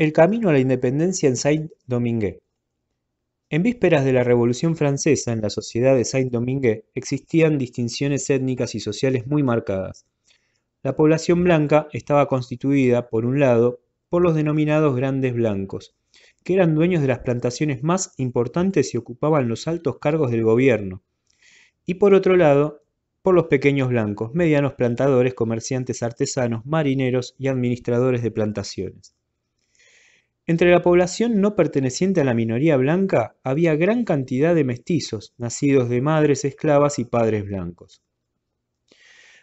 El camino a la independencia en Saint-Domingue. En vísperas de la Revolución Francesa, en la sociedad de Saint-Domingue existían distinciones étnicas y sociales muy marcadas. La población blanca estaba constituida, por un lado, por los denominados grandes blancos, que eran dueños de las plantaciones más importantes y ocupaban los altos cargos del gobierno, y por otro lado, por los pequeños blancos, medianos plantadores, comerciantes, artesanos, marineros y administradores de plantaciones. Entre la población no perteneciente a la minoría blanca había gran cantidad de mestizos, nacidos de madres esclavas y padres blancos.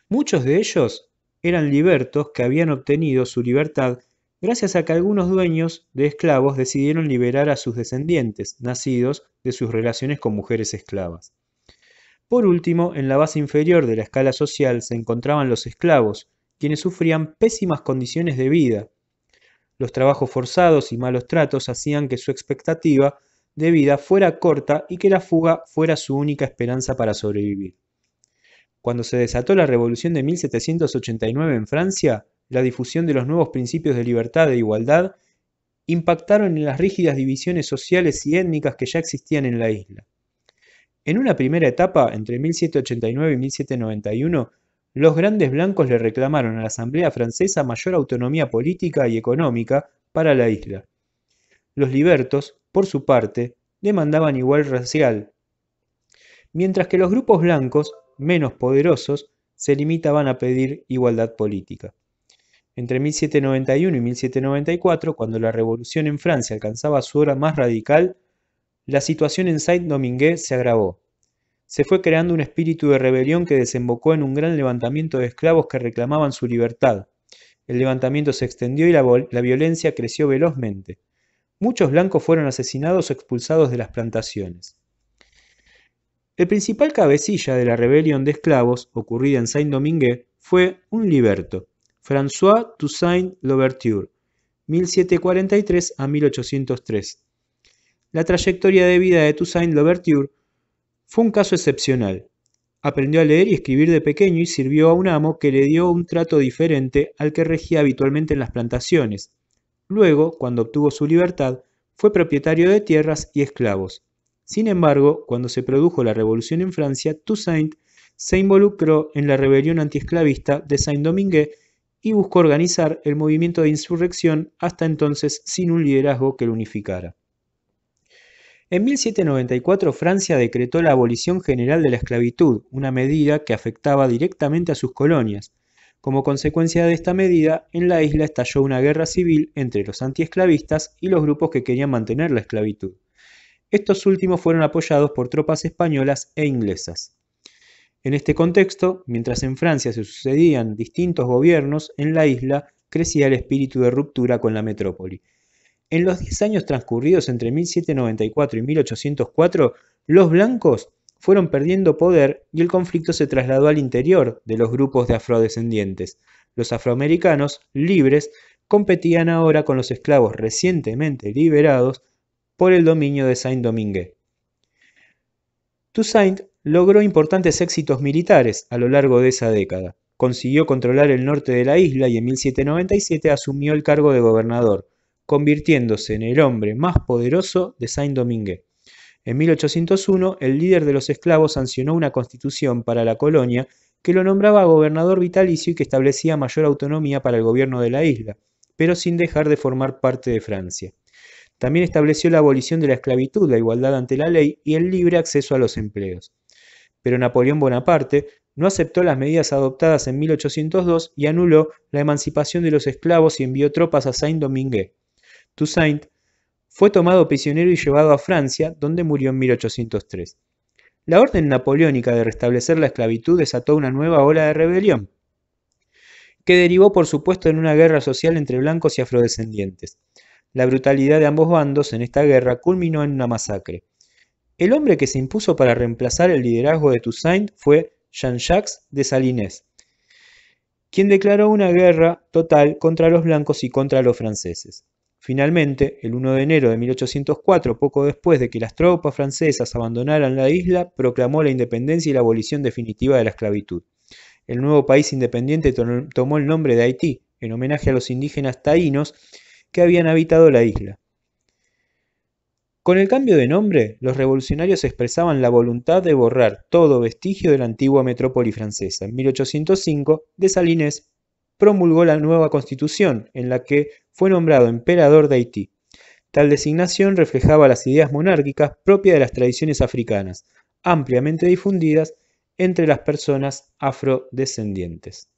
Muchos de ellos eran libertos que habían obtenido su libertad gracias a que algunos dueños de esclavos decidieron liberar a sus descendientes, nacidos de sus relaciones con mujeres esclavas. Por último, en la base inferior de la escala social se encontraban los esclavos, quienes sufrían pésimas condiciones de vida, los trabajos forzados y malos tratos hacían que su expectativa de vida fuera corta y que la fuga fuera su única esperanza para sobrevivir. Cuando se desató la Revolución de 1789 en Francia, la difusión de los nuevos principios de libertad e igualdad impactaron en las rígidas divisiones sociales y étnicas que ya existían en la isla. En una primera etapa, entre 1789 y 1791, los grandes blancos le reclamaron a la Asamblea Francesa mayor autonomía política y económica para la isla. Los libertos, por su parte, demandaban igual racial, mientras que los grupos blancos, menos poderosos, se limitaban a pedir igualdad política. Entre 1791 y 1794, cuando la revolución en Francia alcanzaba su hora más radical, la situación en Saint-Domingue se agravó se fue creando un espíritu de rebelión que desembocó en un gran levantamiento de esclavos que reclamaban su libertad. El levantamiento se extendió y la, violencia creció velozmente. Muchos blancos fueron asesinados o expulsados de las plantaciones. El principal cabecilla de la rebelión de esclavos, ocurrida en Saint-Domingue, fue un liberto, François Toussaint Louverture, 1743 a 1803. La trayectoria de vida de Toussaint Louverture fue un caso excepcional. Aprendió a leer y escribir de pequeño y sirvió a un amo que le dio un trato diferente al que regía habitualmente en las plantaciones. Luego, cuando obtuvo su libertad, fue propietario de tierras y esclavos. Sin embargo, cuando se produjo la revolución en Francia, Toussaint se involucró en la rebelión antiesclavista de Saint-Domingue y buscó organizar el movimiento de insurrección hasta entonces sin un liderazgo que lo unificara. En 1794 Francia decretó la abolición general de la esclavitud, una medida que afectaba directamente a sus colonias. Como consecuencia de esta medida, en la isla estalló una guerra civil entre los antiesclavistas y los grupos que querían mantener la esclavitud. Estos últimos fueron apoyados por tropas españolas e inglesas. En este contexto, mientras en Francia se sucedían distintos gobiernos, en la isla crecía el espíritu de ruptura con la metrópoli. En los 10 años transcurridos entre 1794 y 1804, los blancos fueron perdiendo poder y el conflicto se trasladó al interior de los grupos de afrodescendientes. Los afroamericanos, libres, competían ahora con los esclavos recientemente liberados por el dominio de Saint-Domingue. Toussaint logró importantes éxitos militares a lo largo de esa década. Consiguió controlar el norte de la isla y en 1797 asumió el cargo de gobernador convirtiéndose en el hombre más poderoso de Saint-Domingue. En 1801, el líder de los esclavos sancionó una constitución para la colonia que lo nombraba gobernador vitalicio y que establecía mayor autonomía para el gobierno de la isla, pero sin dejar de formar parte de Francia. También estableció la abolición de la esclavitud, la igualdad ante la ley y el libre acceso a los empleos. Pero Napoleón Bonaparte no aceptó las medidas adoptadas en 1802 y anuló la emancipación de los esclavos y envió tropas a Saint-Domingue. Toussaint, fue tomado prisionero y llevado a Francia, donde murió en 1803. La orden napoleónica de restablecer la esclavitud desató una nueva ola de rebelión, que derivó por supuesto en una guerra social entre blancos y afrodescendientes. La brutalidad de ambos bandos en esta guerra culminó en una masacre. El hombre que se impuso para reemplazar el liderazgo de Toussaint fue Jean-Jacques de Salines, quien declaró una guerra total contra los blancos y contra los franceses. Finalmente, el 1 de enero de 1804, poco después de que las tropas francesas abandonaran la isla, proclamó la independencia y la abolición definitiva de la esclavitud. El nuevo país independiente tomó el nombre de Haití, en homenaje a los indígenas taínos que habían habitado la isla. Con el cambio de nombre, los revolucionarios expresaban la voluntad de borrar todo vestigio de la antigua metrópoli francesa. En 1805, Dessalines promulgó la nueva constitución, en la que fue nombrado emperador de Haití. Tal designación reflejaba las ideas monárquicas propias de las tradiciones africanas, ampliamente difundidas entre las personas afrodescendientes.